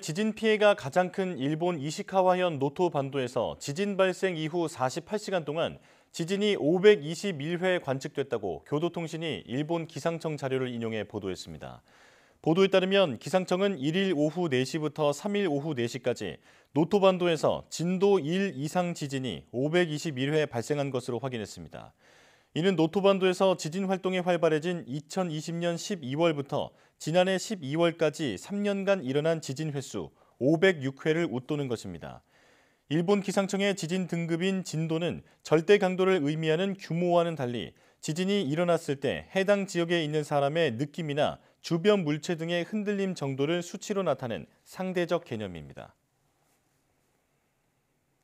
지진 피해가 가장 큰 일본 이시카와현 노토 반도에서 지진 발생 이후 48시간 동안 지진이 521회 관측됐다고 교도통신이 일본 기상청 자료를 인용해 보도했습니다. 보도에 따르면 기상청은 1일 오후 4시부터 3일 오후 4시까지 노토 반도에서 진도 1 이상 지진이 521회 발생한 것으로 확인했습니다. 이는 노토반도에서 지진 활동이 활발해진 2020년 12월부터 지난해 12월까지 3년간 일어난 지진 횟수 506회를 웃도는 것입니다. 일본 기상청의 지진 등급인 진도는 절대 강도를 의미하는 규모와는 달리 지진이 일어났을 때 해당 지역에 있는 사람의 느낌이나 주변 물체 등의 흔들림 정도를 수치로 나타낸 상대적 개념입니다.